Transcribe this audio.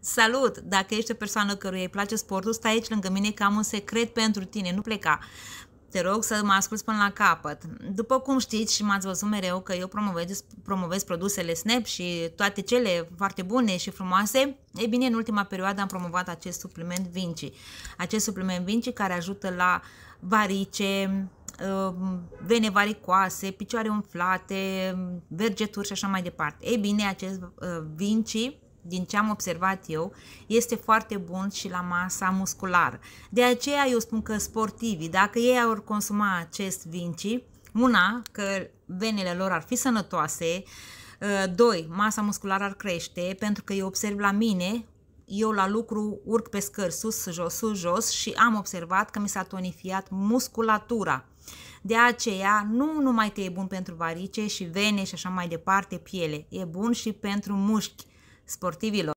Salut! Dacă ești o persoană căruia îi place sportul, stai aici lângă mine că am un secret pentru tine, nu pleca. Te rog să mă asculți până la capăt. După cum știți și m-ați văzut mereu că eu promovez, promovez produsele Snap și toate cele foarte bune și frumoase, ei bine, în ultima perioadă am promovat acest supliment Vinci. Acest supliment Vinci care ajută la varice, uh, vene varicoase, picioare umflate, vergeturi și așa mai departe. Ei bine, acest uh, Vinci din ce am observat eu, este foarte bun și la masa musculară. De aceea eu spun că sportivii, dacă ei ar consuma acest vinci, una, că venele lor ar fi sănătoase, uh, doi, masa musculară ar crește, pentru că eu observ la mine, eu la lucru urc pe scări sus, jos, sus, jos și am observat că mi s-a tonifiat musculatura. De aceea, nu numai că e bun pentru varice și vene și așa mai departe, piele, e bun și pentru mușchi sportivilor